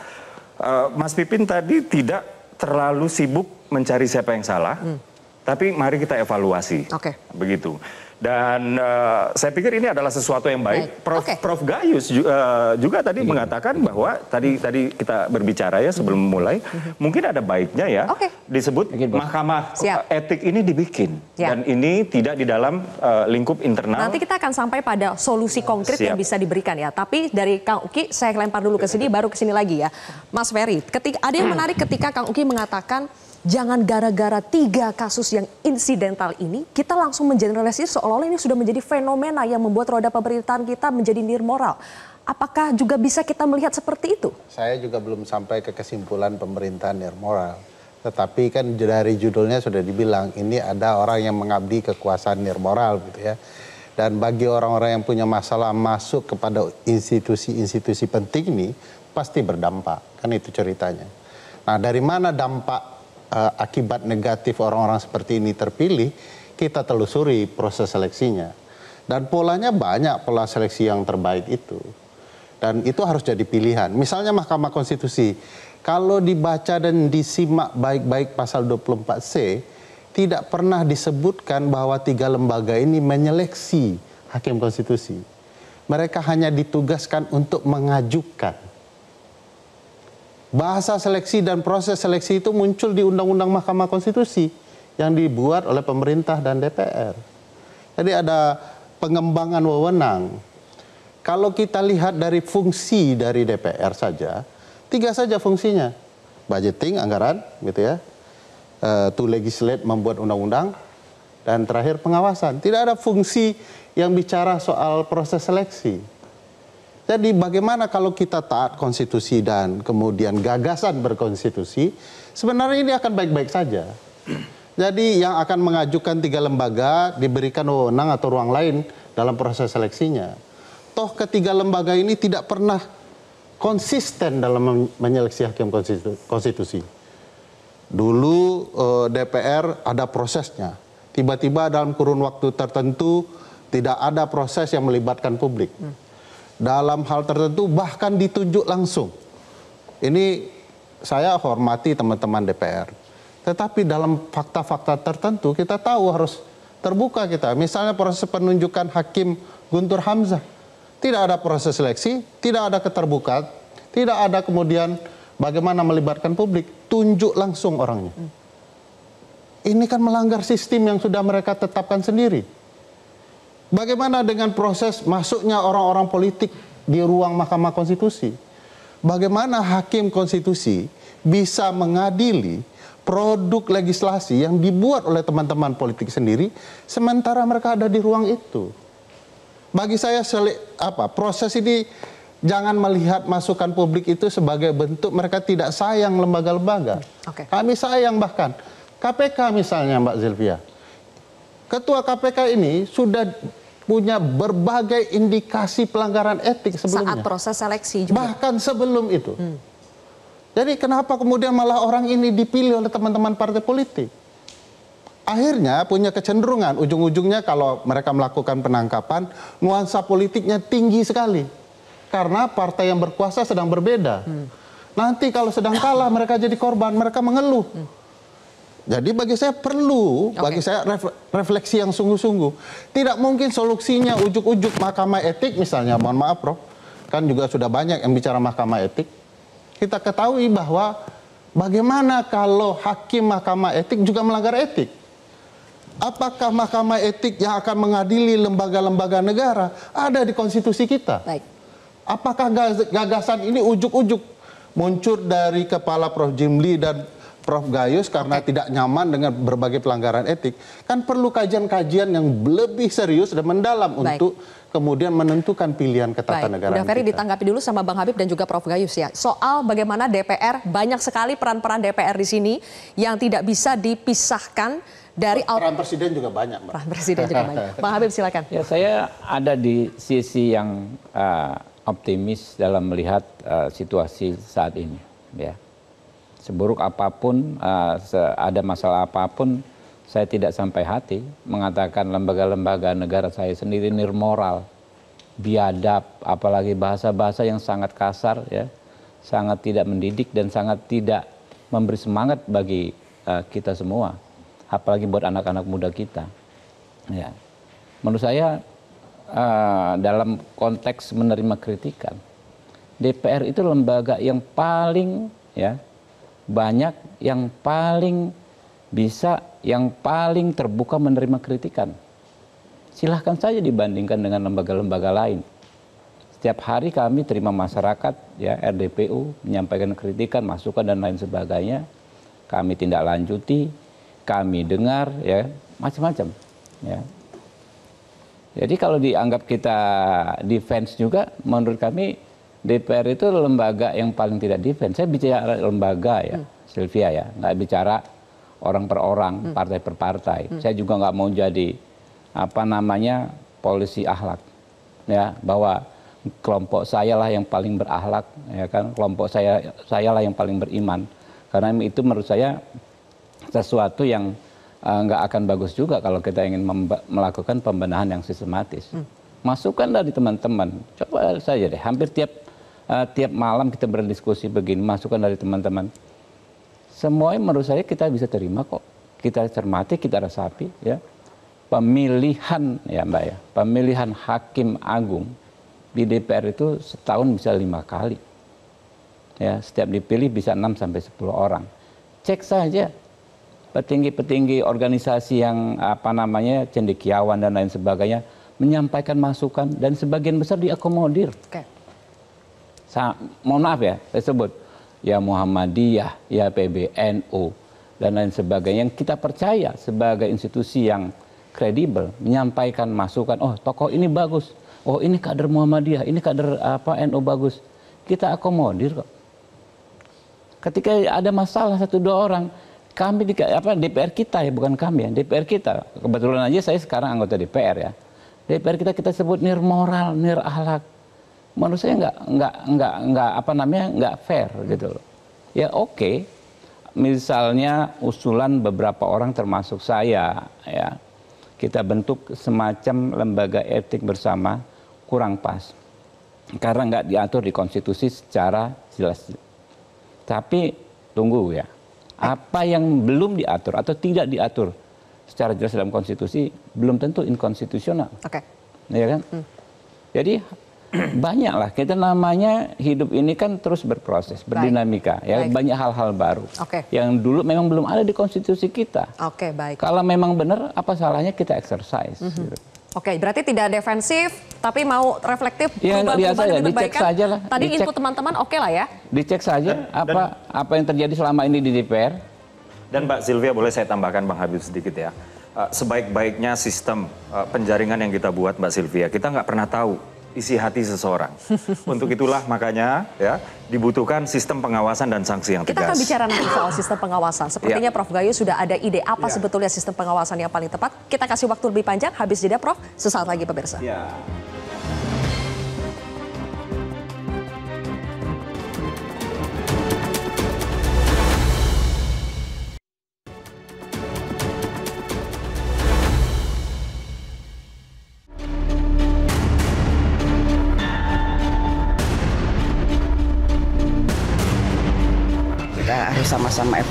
uh, Mas Pipin tadi tidak terlalu sibuk mencari siapa yang salah. Hmm tapi mari kita evaluasi. Oke. Okay. Begitu. Dan uh, saya pikir ini adalah sesuatu yang baik. baik. Prof, okay. Prof Gayus uh, juga tadi hmm. mengatakan bahwa tadi tadi kita berbicara ya sebelum mulai, hmm. mungkin ada baiknya ya okay. disebut Mahkamah Siap. Etik ini dibikin ya. dan ini tidak di dalam uh, lingkup internal. Nanti kita akan sampai pada solusi konkret Siap. yang bisa diberikan ya. Tapi dari Kang Uki saya lempar dulu ke sini baru ke sini lagi ya. Mas Ferry, ketika ada yang hmm. menarik ketika Kang Uki mengatakan jangan gara-gara tiga kasus yang insidental ini kita langsung mengeneralisir seolah-olah ini sudah menjadi fenomena yang membuat roda pemerintahan kita menjadi nirmoral. Apakah juga bisa kita melihat seperti itu? Saya juga belum sampai ke kesimpulan pemerintahan nirmoral. Tetapi kan dari judulnya sudah dibilang ini ada orang yang mengabdi kekuasaan nirmoral gitu ya. Dan bagi orang-orang yang punya masalah masuk kepada institusi-institusi penting ini pasti berdampak. Kan itu ceritanya. Nah, dari mana dampak uh, akibat negatif orang-orang seperti ini terpilih, kita telusuri proses seleksinya. Dan polanya banyak pola seleksi yang terbaik itu. Dan itu harus jadi pilihan. Misalnya Mahkamah Konstitusi, kalau dibaca dan disimak baik-baik pasal 24C, tidak pernah disebutkan bahwa tiga lembaga ini menyeleksi hakim konstitusi. Mereka hanya ditugaskan untuk mengajukan bahasa seleksi dan proses seleksi itu muncul di Undang-Undang Mahkamah Konstitusi yang dibuat oleh pemerintah dan DPR. Jadi ada pengembangan wewenang. Kalau kita lihat dari fungsi dari DPR saja, tiga saja fungsinya. Budgeting, anggaran, gitu ya. Uh, to legislate, membuat undang-undang. Dan terakhir pengawasan. Tidak ada fungsi yang bicara soal proses seleksi. Jadi bagaimana kalau kita taat konstitusi dan kemudian gagasan berkonstitusi, sebenarnya ini akan baik-baik saja. Jadi yang akan mengajukan tiga lembaga diberikan wewenang atau ruang lain dalam proses seleksinya. Toh ketiga lembaga ini tidak pernah konsisten dalam menyeleksi hakim konstitusi. Dulu eh, DPR ada prosesnya. Tiba-tiba dalam kurun waktu tertentu tidak ada proses yang melibatkan publik dalam hal tertentu bahkan ditunjuk langsung. Ini saya hormati teman-teman DPR. Tetapi dalam fakta-fakta tertentu kita tahu harus terbuka kita. Misalnya proses penunjukan hakim Guntur Hamzah. Tidak ada proses seleksi, tidak ada keterbukaan, tidak ada kemudian bagaimana melibatkan publik. Tunjuk langsung orangnya. Ini kan melanggar sistem yang sudah mereka tetapkan sendiri. Bagaimana dengan proses masuknya orang-orang politik di ruang Mahkamah Konstitusi? Bagaimana hakim konstitusi bisa mengadili produk legislasi yang dibuat oleh teman-teman politik sendiri sementara mereka ada di ruang itu. Bagi saya selik, apa proses ini jangan melihat masukan publik itu sebagai bentuk mereka tidak sayang lembaga-lembaga. Okay. Kami sayang bahkan KPK misalnya Mbak Zilvia ketua KPK ini sudah punya berbagai indikasi pelanggaran etik sebelumnya. Saat proses seleksi juga. Bahkan sebelum itu. Hmm. Jadi kenapa kemudian malah orang ini dipilih oleh teman-teman partai politik? Akhirnya punya kecenderungan ujung-ujungnya kalau mereka melakukan penangkapan nuansa politiknya tinggi sekali. Karena partai yang berkuasa sedang berbeda. Hmm. Nanti kalau sedang kalah mereka jadi korban, mereka mengeluh. Hmm jadi bagi saya perlu, okay. bagi saya ref, refleksi yang sungguh-sungguh. Tidak mungkin solusinya ujuk-ujuk Mahkamah Etik misalnya, mohon maaf Prof, kan juga sudah banyak yang bicara Mahkamah Etik. Kita ketahui bahwa bagaimana kalau hakim Mahkamah Etik juga melanggar etik? Apakah Mahkamah Etik yang akan mengadili lembaga-lembaga negara ada di konstitusi kita? Baik. Apakah gagasan ini ujuk-ujuk muncul dari kepala Prof. Jimli dan Prof Gayus karena okay. tidak nyaman dengan berbagai pelanggaran etik, kan perlu kajian-kajian yang lebih serius dan mendalam Baik. untuk kemudian menentukan pilihan ketatanegaraan. Baik, Udah Ferry ditanggapi dulu sama Bang Habib dan juga Prof Gayus ya. Soal bagaimana DPR banyak sekali peran-peran DPR di sini yang tidak bisa dipisahkan dari peran presiden juga banyak, Mbak. Peran presiden juga banyak. Bang Habib silakan. Ya, saya ada di sisi yang uh, optimis dalam melihat uh, situasi saat ini, ya seburuk apapun, eh, ada masalah apapun, saya tidak sampai hati mengatakan lembaga-lembaga negara saya sendiri nirmoral, biadab, apalagi bahasa-bahasa yang sangat kasar, ya, sangat tidak mendidik dan sangat tidak memberi semangat bagi eh, kita semua, apalagi buat anak-anak muda kita. Ya, menurut saya eh, dalam konteks menerima kritikan, DPR itu lembaga yang paling ya banyak yang paling bisa, yang paling terbuka menerima kritikan. Silahkan saja dibandingkan dengan lembaga-lembaga lain. Setiap hari kami terima masyarakat, ya RDPU, menyampaikan kritikan, masukan, dan lain sebagainya. Kami tindak lanjuti, kami dengar, ya macam-macam. Ya. Jadi kalau dianggap kita defense juga, menurut kami DPR itu lembaga yang paling tidak defense. Saya bicara lembaga ya, hmm. Sylvia ya, nggak bicara orang per orang, hmm. partai per partai. Hmm. Saya juga nggak mau jadi apa namanya polisi ahlak, ya bahwa kelompok saya lah yang paling berahlak, ya kan kelompok saya saya lah yang paling beriman. Karena itu menurut saya sesuatu yang eh, nggak uh, akan bagus juga kalau kita ingin melakukan pembenahan yang sistematis. Hmm. Masukan dari teman-teman, coba saja deh, hampir tiap uh, tiap malam kita berdiskusi begini, masukan dari teman-teman. Semuanya menurut saya kita bisa terima kok. Kita cermati, kita resapi ya. Pemilihan ya Mbak ya, pemilihan hakim agung di DPR itu setahun bisa lima kali. Ya, setiap dipilih bisa enam sampai sepuluh orang. Cek saja petinggi-petinggi organisasi yang apa namanya cendekiawan dan lain sebagainya menyampaikan masukan dan sebagian besar diakomodir. Okay mohon maaf ya saya sebut ya Muhammadiyah, ya PBNU dan lain sebagainya yang kita percaya sebagai institusi yang kredibel menyampaikan masukan, oh tokoh ini bagus, oh ini kader Muhammadiyah, ini kader apa NU bagus. Kita akomodir kok. Ketika ada masalah satu dua orang, kami di, apa DPR kita ya bukan kami ya, DPR kita. Kebetulan aja saya sekarang anggota DPR ya. DPR kita kita sebut nir moral, nir ahlak menurut saya nggak nggak nggak nggak apa namanya nggak fair gitu loh. Ya oke, okay. misalnya usulan beberapa orang termasuk saya ya kita bentuk semacam lembaga etik bersama kurang pas karena nggak diatur di konstitusi secara jelas. Tapi tunggu ya, apa yang belum diatur atau tidak diatur secara jelas dalam konstitusi belum tentu inkonstitusional. Oke. Okay. Ya kan? Hmm. Jadi [CLEARS THROAT] banyaklah kita namanya hidup ini kan terus berproses, berdinamika baik. ya baik. banyak hal-hal baru. Okay. Yang dulu memang belum ada di konstitusi kita. Oke, okay, baik. Kalau memang benar apa salahnya kita exercise mm -hmm. gitu. Oke, berarti tidak defensif, tapi mau reflektif, ya, berubah-ubah ya, Dicek saja lah. Tadi dicek, input teman-teman oke okay lah ya. Dicek saja dan, apa dan, apa yang terjadi selama ini di DPR. Dan Mbak Silvia boleh saya tambahkan Bang Habib sedikit ya. Eh, sebaik-baiknya sistem eh, penjaringan yang kita buat Mbak Silvia, kita nggak pernah tahu isi hati seseorang. [LAUGHS] Untuk itulah makanya ya dibutuhkan sistem pengawasan dan sanksi yang tegas. Kita akan bicara nanti soal sistem pengawasan. Sepertinya ya. Prof Gayu sudah ada ide apa ya. sebetulnya sistem pengawasan yang paling tepat. Kita kasih waktu lebih panjang habis jeda Prof sesaat lagi pemirsa. Ya.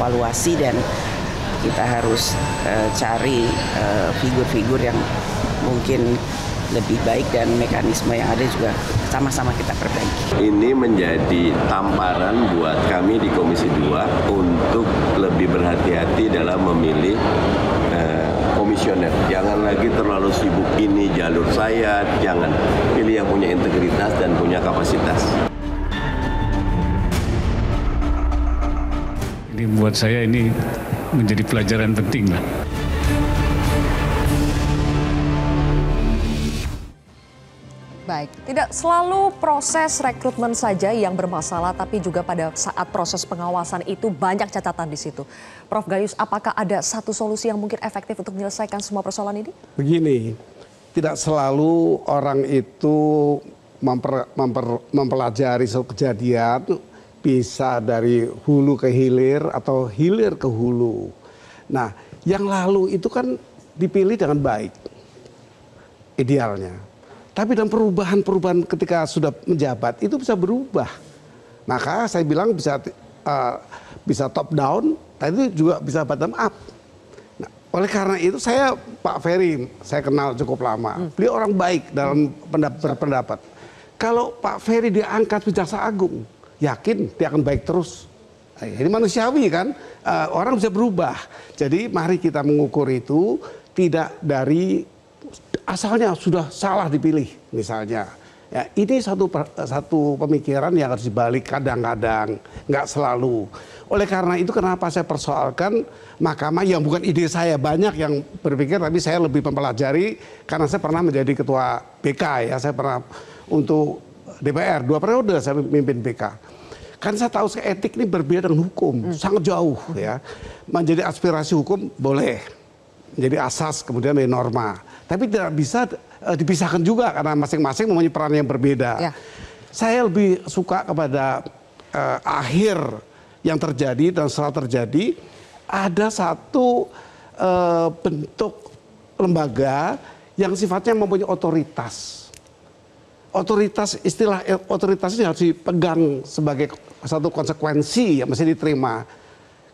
evaluasi dan kita harus uh, cari eh, figur-figur uh, yang mungkin lebih baik dan mekanisme yang ada juga sama-sama kita perbaiki. Ini menjadi tamparan buat kami di Komisi 2 untuk lebih berhati-hati dalam memilih eh, komisioner. Jangan lagi terlalu sibuk ini jalur saya, jangan. Pilih yang punya integritas dan punya kapasitas. Jadi buat saya ini menjadi pelajaran penting lah. Baik, tidak selalu proses rekrutmen saja yang bermasalah, tapi juga pada saat proses pengawasan itu banyak catatan di situ. Prof. Gayus, apakah ada satu solusi yang mungkin efektif untuk menyelesaikan semua persoalan ini? Begini, tidak selalu orang itu memper, memper, mempelajari kejadian, bisa dari hulu ke hilir atau hilir ke hulu. Nah, yang lalu itu kan dipilih dengan baik idealnya. Tapi dalam perubahan-perubahan ketika sudah menjabat itu bisa berubah. Maka saya bilang bisa uh, bisa top down, tapi itu juga bisa bottom up. Nah, oleh karena itu saya Pak Ferry saya kenal cukup lama. Hmm. Beliau orang baik dalam pendapat. pendapat. Kalau Pak Ferry diangkat Jaksa Agung, yakin dia akan baik terus. Nah, ini manusiawi kan, eh, orang bisa berubah. Jadi mari kita mengukur itu tidak dari asalnya sudah salah dipilih misalnya. Ya, ini satu satu pemikiran yang harus dibalik kadang-kadang, nggak selalu. Oleh karena itu kenapa saya persoalkan mahkamah yang bukan ide saya banyak yang berpikir tapi saya lebih mempelajari karena saya pernah menjadi ketua BK ya, saya pernah untuk DPR dua periode saya memimpin BK kan saya tahu saya etik ini berbeda dengan hukum, hmm. sangat jauh ya. Menjadi aspirasi hukum boleh, menjadi asas kemudian menjadi norma, tapi tidak bisa uh, dipisahkan juga karena masing-masing mempunyai peran yang berbeda. Ya. Saya lebih suka kepada uh, akhir yang terjadi dan setelah terjadi ada satu uh, bentuk lembaga yang sifatnya mempunyai otoritas otoritas istilah eh, otoritas ini harus dipegang sebagai satu konsekuensi yang mesti diterima.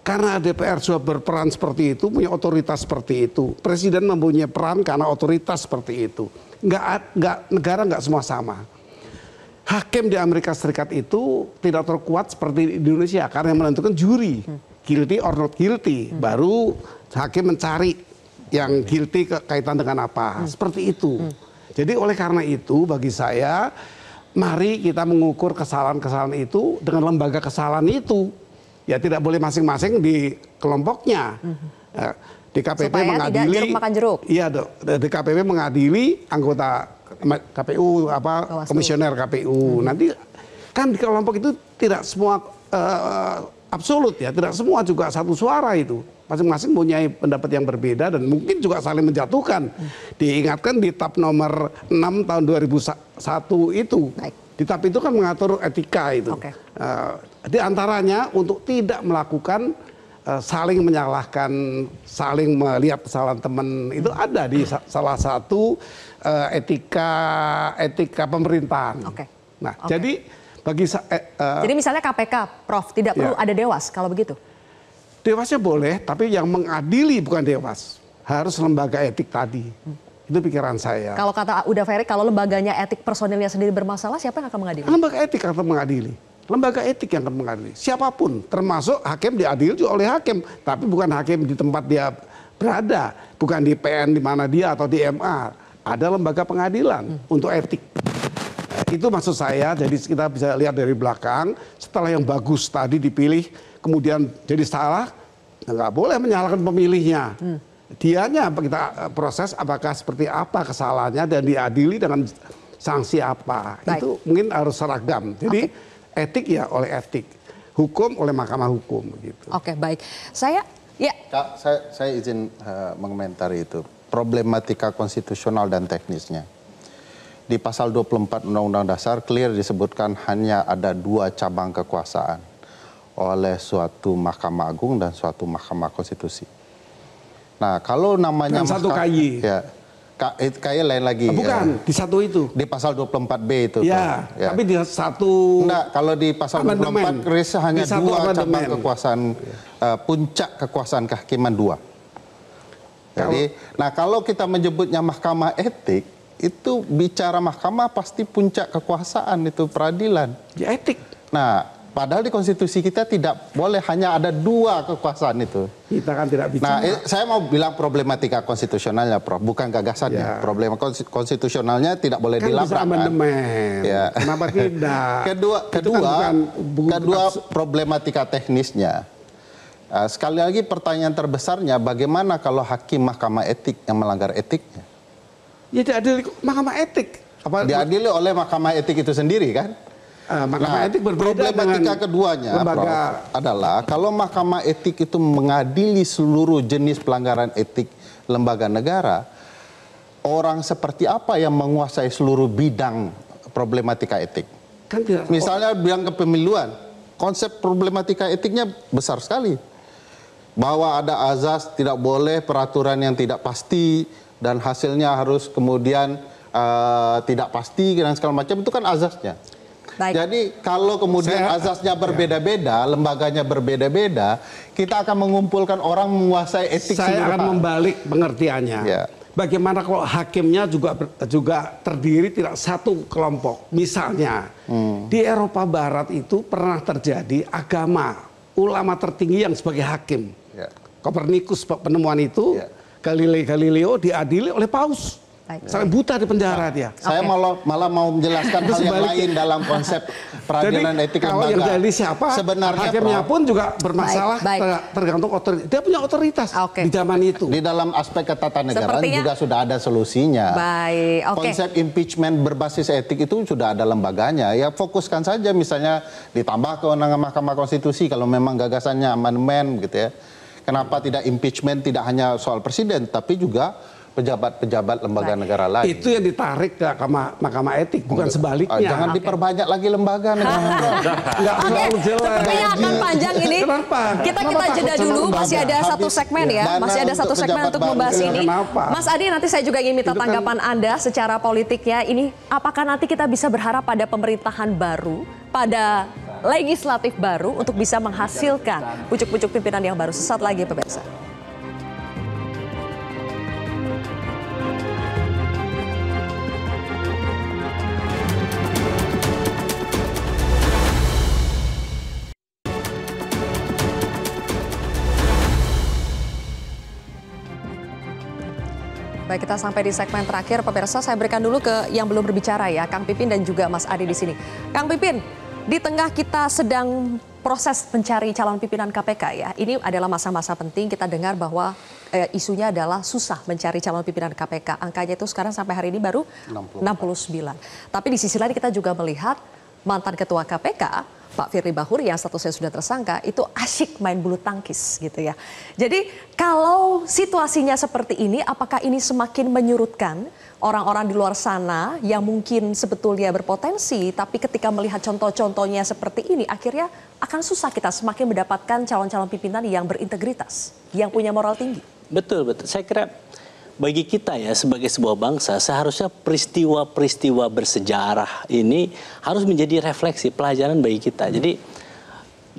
Karena DPR sudah berperan seperti itu, punya otoritas seperti itu. Presiden mempunyai peran karena otoritas seperti itu. Nggak, nggak, negara nggak semua sama. Hakim di Amerika Serikat itu tidak terkuat seperti di Indonesia karena yang menentukan juri. Guilty or not guilty. Baru hakim mencari yang guilty kaitan dengan apa. Seperti itu. Jadi oleh karena itu bagi saya mari kita mengukur kesalahan-kesalahan itu dengan lembaga kesalahan itu. Ya tidak boleh masing-masing di kelompoknya. Ya, di KPP Supaya mengadili tidak jeruk makan jeruk. Iya, dok. Di KPP mengadili anggota KPU apa komisioner KPU. Hmm. Nanti kan di kelompok itu tidak semua uh, absolut ya, tidak semua juga satu suara itu masing-masing punya pendapat yang berbeda dan mungkin juga saling menjatuhkan. Diingatkan di TAP nomor 6 tahun 2001 itu. Baik. Di TAP itu kan mengatur etika itu. Okay. Uh, eh, di antaranya untuk tidak melakukan uh, saling menyalahkan, saling melihat kesalahan teman itu ada di sa salah satu uh, etika etika pemerintahan. Okay. Nah, okay. jadi bagi uh, jadi misalnya KPK, Prof, tidak perlu ya. ada dewas kalau begitu. Dewasnya boleh, tapi yang mengadili bukan dewas. Harus lembaga etik tadi. Itu pikiran saya. Kalau kata Uda Ferry, kalau lembaganya etik personilnya sendiri bermasalah, siapa yang akan mengadili? Lembaga etik akan mengadili. Lembaga etik yang akan mengadili. Siapapun, termasuk hakim diadil juga oleh hakim. Tapi bukan hakim di tempat dia berada. Bukan di PN di mana dia atau di MA. Ada lembaga pengadilan hmm. untuk etik. Itu maksud saya, jadi kita bisa lihat dari belakang. Setelah yang bagus tadi dipilih, kemudian jadi salah, nah, nggak boleh menyalahkan pemilihnya. Hmm. Dianya kita eh, proses apakah seperti apa kesalahannya dan diadili dengan sanksi apa. Baik. Itu mungkin harus seragam. Jadi okay. etik ya oleh etik, hukum oleh Mahkamah Hukum gitu. Oke, okay, baik. Saya ya Kak, saya saya izin uh, mengomentari itu problematika konstitusional dan teknisnya. Di pasal 24 Undang-Undang Dasar clear disebutkan hanya ada dua cabang kekuasaan oleh suatu Mahkamah Agung dan suatu Mahkamah Konstitusi. Nah, kalau namanya yang satu KY. Ya, KY eh, lain lagi. Ah, bukan, ya. di satu itu. Di pasal 24B itu. Ya, ya. tapi di satu Enggak, kalau di pasal amandemen. 24 Kris hanya di dua amandemen. cabang kekuasaan uh, puncak kekuasaan kehakiman dua. Jadi, kalau, nah kalau kita menyebutnya mahkamah etik, itu bicara mahkamah pasti puncak kekuasaan itu peradilan. Ya etik. Nah, Padahal di konstitusi kita tidak boleh hanya ada dua kekuasaan itu. Kita kan tidak bicara. Nah, eh, saya mau bilang problematika konstitusionalnya, Prof. Bukan gagasannya. Ya. Problema konstitusionalnya tidak boleh kan dilabrak. Bisa Ya. Kenapa tidak? [LAUGHS] kedua, kan kedua, kan bukan, kedua problematika teknisnya. Eh, sekali lagi pertanyaan terbesarnya, bagaimana kalau hakim Mahkamah Etik yang melanggar etiknya? Ya diadili Mahkamah Etik. Apa, diadili oleh Mahkamah Etik itu sendiri kan? Eh, mahkamah nah, Etik berbeda problematika keduanya lembaga... Prof, adalah kalau Mahkamah Etik itu mengadili seluruh jenis pelanggaran etik lembaga negara, orang seperti apa yang menguasai seluruh bidang problematika etik? Kan tidak. Misalnya oh. bilang kepemiluan, konsep problematika etiknya besar sekali. Bahwa ada azas tidak boleh peraturan yang tidak pasti dan hasilnya harus kemudian uh, tidak pasti dan segala macam itu kan azasnya. Baik. Jadi kalau kemudian Saya, azasnya ya. berbeda-beda, ya. lembaganya berbeda-beda, kita akan mengumpulkan orang menguasai etik. Saya akan membalik pengertiannya. Ya. Bagaimana kalau hakimnya juga juga terdiri tidak satu kelompok? Misalnya hmm. di Eropa Barat itu pernah terjadi agama ulama tertinggi yang sebagai hakim. Ya. Kopernikus penemuan itu, ya. Galilei Galileo diadili oleh paus. Sampai buta di penjara dia. Saya okay. malah malah mau menjelaskan hal yang lain dalam konsep peradilan Jadi, etik kalau lembaga. Yang jadi siapa? Sebenarnya hakimnya pun juga bermasalah baik, baik. tergantung otoritas. Dia punya otoritas okay. di zaman itu. Di dalam aspek ketatanegaraan juga sudah ada solusinya. Baik. Okay. Konsep impeachment berbasis etik itu sudah ada lembaganya. Ya fokuskan saja misalnya ditambah kewenangan Mahkamah Konstitusi kalau memang gagasannya amandemen gitu ya. Kenapa tidak impeachment tidak hanya soal presiden tapi juga pejabat-pejabat lembaga nah, negara lain. Itu yang ditarik ke Mahkamah, Mahkamah Etik, bukan Enggak. sebaliknya. Ah, jangan okay. diperbanyak lagi lembaga negara. Enggak okay, Sepertinya akan iya. panjang ini. Kenapa? Kita kenapa kita jeda dulu, masih ada habis, satu segmen ya. Masih ada satu segmen iya, ya. untuk membahas ini. Kenapa? Mas Adi, nanti saya juga ingin minta kan tanggapan Anda secara politiknya. Ini apakah nanti kita bisa berharap pada pemerintahan baru, pada legislatif baru untuk bisa menghasilkan pucuk-pucuk pimpinan yang baru. Sesaat lagi pemirsa. kita sampai di segmen terakhir pemirsa saya berikan dulu ke yang belum berbicara ya Kang Pipin dan juga Mas Adi di sini. Kang Pipin, di tengah kita sedang proses mencari calon pimpinan KPK ya. Ini adalah masa-masa penting kita dengar bahwa eh, isunya adalah susah mencari calon pimpinan KPK. Angkanya itu sekarang sampai hari ini baru 64. 69. Tapi di sisi lain kita juga melihat mantan ketua KPK Pak Firly Bahuri yang statusnya sudah tersangka itu asyik main bulu tangkis gitu ya. Jadi kalau situasinya seperti ini apakah ini semakin menyurutkan orang-orang di luar sana yang mungkin sebetulnya berpotensi tapi ketika melihat contoh-contohnya seperti ini akhirnya akan susah kita semakin mendapatkan calon-calon pimpinan yang berintegritas, yang punya moral tinggi. Betul, betul. Saya kira bagi kita ya sebagai sebuah bangsa seharusnya peristiwa-peristiwa bersejarah ini harus menjadi refleksi pelajaran bagi kita. Hmm. Jadi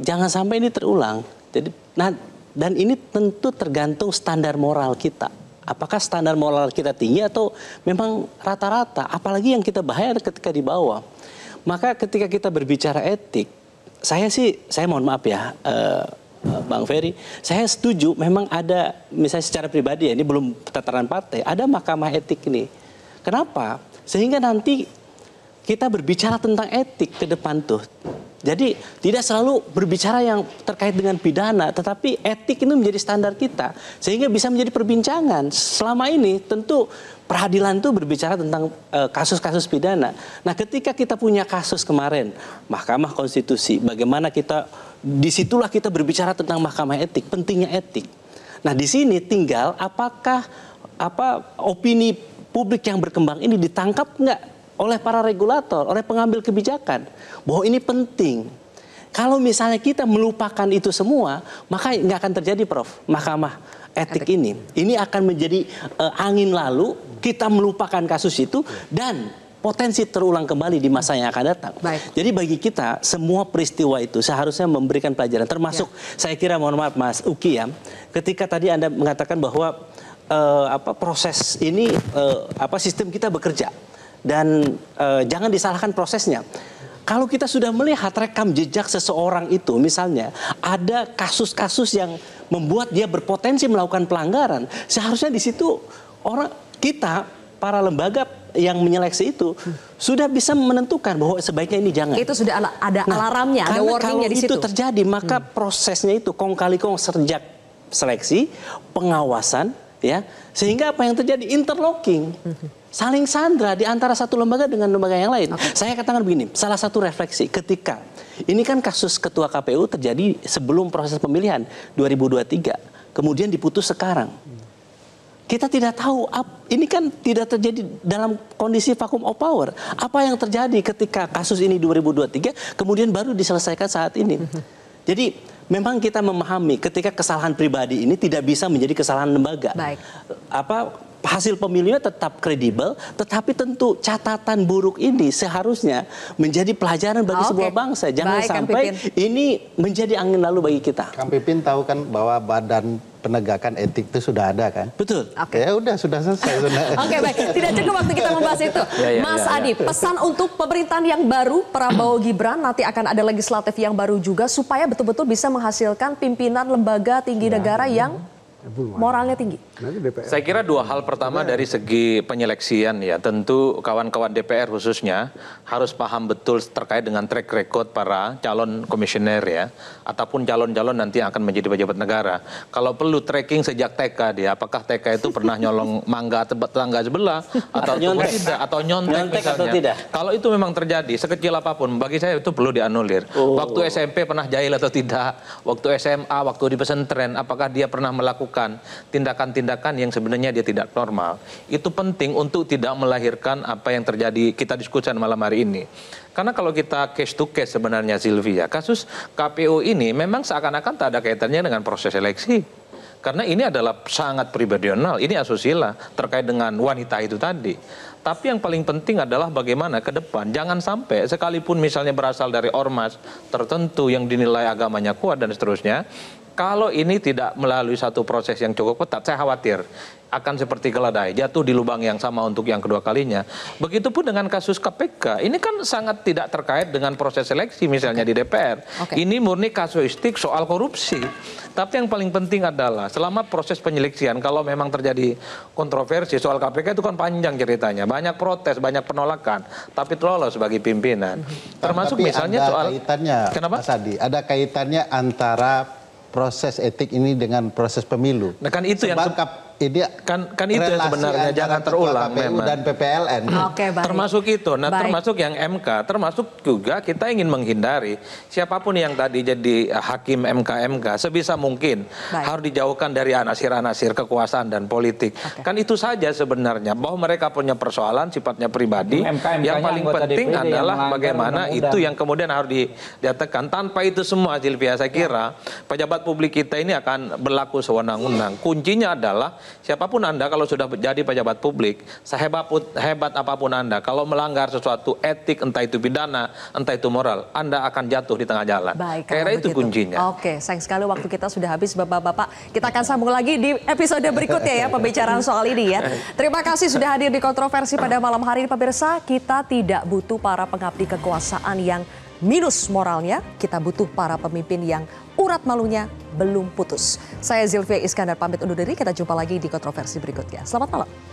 jangan sampai ini terulang. Jadi nah dan ini tentu tergantung standar moral kita. Apakah standar moral kita tinggi atau memang rata-rata? Apalagi yang kita bahaya ketika di bawah. Maka ketika kita berbicara etik, saya sih saya mohon maaf ya. Uh, Eh, Bang Ferry, saya setuju memang ada misalnya secara pribadi ya ini belum tataran partai, ada mahkamah etik ini. Kenapa? Sehingga nanti kita berbicara tentang etik ke depan tuh. Jadi tidak selalu berbicara yang terkait dengan pidana, tetapi etik ini menjadi standar kita sehingga bisa menjadi perbincangan. Selama ini tentu Peradilan itu berbicara tentang eh, kasus-kasus e, pidana. Nah, ketika kita punya kasus kemarin Mahkamah Konstitusi, bagaimana kita disitulah kita berbicara tentang Mahkamah Etik, pentingnya etik. Nah, di sini tinggal apakah apa opini publik yang berkembang ini ditangkap nggak oleh para regulator, oleh pengambil kebijakan bahwa ini penting. Kalau misalnya kita melupakan itu semua, maka nggak akan terjadi, Prof. Mahkamah etik, ini. Ini akan menjadi uh, angin lalu, kita melupakan kasus itu dan potensi terulang kembali di masa yang akan datang. Baik. Jadi bagi kita semua peristiwa itu seharusnya memberikan pelajaran. Termasuk ya. saya kira mohon maaf Mas Uki ya, ketika tadi Anda mengatakan bahwa uh, apa proses ini uh, apa sistem kita bekerja dan uh, jangan disalahkan prosesnya. Kalau kita sudah melihat rekam jejak seseorang itu, misalnya ada kasus-kasus yang membuat dia berpotensi melakukan pelanggaran, seharusnya di situ orang kita para lembaga yang menyeleksi itu sudah bisa menentukan bahwa sebaiknya ini jangan. Itu sudah ala, ada nah, alarmnya, ada warningnya di situ. Kalau itu terjadi maka hmm. prosesnya itu kong kali kong sejak seleksi, pengawasan, ya sehingga apa yang terjadi interlocking. Hmm saling sandra di antara satu lembaga dengan lembaga yang lain. Okay. Saya katakan begini, salah satu refleksi ketika ini kan kasus ketua KPU terjadi sebelum proses pemilihan 2023, kemudian diputus sekarang. Kita tidak tahu ini kan tidak terjadi dalam kondisi vakum of power. Apa yang terjadi ketika kasus ini 2023 kemudian baru diselesaikan saat ini. [LAUGHS] Jadi memang kita memahami ketika kesalahan pribadi ini tidak bisa menjadi kesalahan lembaga. Baik. Apa hasil pemilunya tetap kredibel, tetapi tentu catatan buruk ini seharusnya menjadi pelajaran bagi okay. sebuah bangsa. Jangan Baik, sampai ini menjadi angin lalu bagi kita. Kang Pipin tahu kan bahwa badan penegakan etik itu sudah ada kan? Betul. Okay. Ya udah sudah selesai. [LAUGHS] Oke okay, baik. Tidak cukup waktu kita membahas itu. [LAUGHS] Ya, ya, ya, Mas ya, Adi, ya. pesan untuk pemerintahan yang baru Prabowo Gibran nanti akan ada legislatif yang baru juga supaya betul-betul bisa menghasilkan pimpinan lembaga tinggi ya. negara yang Ya, Moralnya tinggi. Saya kira dua hal pertama dari segi penyeleksian ya, tentu kawan-kawan DPR khususnya harus paham betul terkait dengan track record para calon komisioner ya, ataupun calon-calon nanti yang akan menjadi pejabat negara. Kalau perlu tracking sejak TK dia, apakah TK itu pernah nyolong mangga tetangga sebelah atau nyontek. tidak atau nyontek, nyontek misalnya. Atau tidak? Kalau itu memang terjadi sekecil apapun, bagi saya itu perlu dianulir. Oh. Waktu SMP pernah jahil atau tidak? Waktu SMA, waktu di pesantren, apakah dia pernah melakukan melakukan tindakan-tindakan yang sebenarnya dia tidak normal, itu penting untuk tidak melahirkan apa yang terjadi kita diskusikan malam hari ini. Karena kalau kita case to case sebenarnya Sylvia ya, kasus KPU ini memang seakan-akan tak ada kaitannya dengan proses seleksi Karena ini adalah sangat pribadional ini asusila terkait dengan wanita itu tadi. Tapi yang paling penting adalah bagaimana ke depan jangan sampai sekalipun misalnya berasal dari ormas tertentu yang dinilai agamanya kuat dan seterusnya, kalau ini tidak melalui satu proses yang cukup ketat, saya khawatir akan seperti keledai jatuh di lubang yang sama untuk yang kedua kalinya. Begitupun dengan kasus KPK, ini kan sangat tidak terkait dengan proses seleksi misalnya okay. di DPR. Okay. Ini murni kasuistik soal korupsi. Tapi yang paling penting adalah selama proses penyeleksian kalau memang terjadi kontroversi soal KPK itu kan panjang ceritanya, banyak protes, banyak penolakan, tapi terlalu sebagai pimpinan. Hmm. Termasuk tapi misalnya soal kaitannya, kenapa? Mas Adi, ada kaitannya antara proses etik ini dengan proses pemilu. Nah kan itu Sebab yang ini kan kan itu yang sebenarnya jangan terulang KPU memang dan PPLN. Hmm. okay, Termasuk itu. Nah, baik. termasuk yang MK, termasuk juga kita ingin menghindari siapapun yang tadi jadi hakim MK MK sebisa mungkin baik. harus dijauhkan dari anasir-anasir kekuasaan dan politik. Okay. Kan itu saja sebenarnya bahwa mereka punya persoalan sifatnya pribadi. MK, yang paling penting adalah yang bagaimana itu yang kemudian harus ditekan Tanpa itu semua Silvia saya ya. kira pejabat publik kita ini akan berlaku sewenang-wenang. Kuncinya adalah siapapun Anda kalau sudah jadi pejabat publik, sehebat hebat apapun Anda, kalau melanggar sesuatu etik entah itu pidana, entah itu moral, Anda akan jatuh di tengah jalan. Baik, Kira itu kuncinya. Oke, sayang sekali waktu kita sudah habis Bapak-bapak. Kita akan sambung lagi di episode berikutnya ya pembicaraan soal ini ya. Terima kasih sudah hadir di kontroversi pada malam hari ini pemirsa. Kita tidak butuh para pengabdi kekuasaan yang minus moralnya, kita butuh para pemimpin yang urat malunya belum putus. Saya Zilvia Iskandar pamit undur diri, kita jumpa lagi di kontroversi berikutnya. Selamat malam.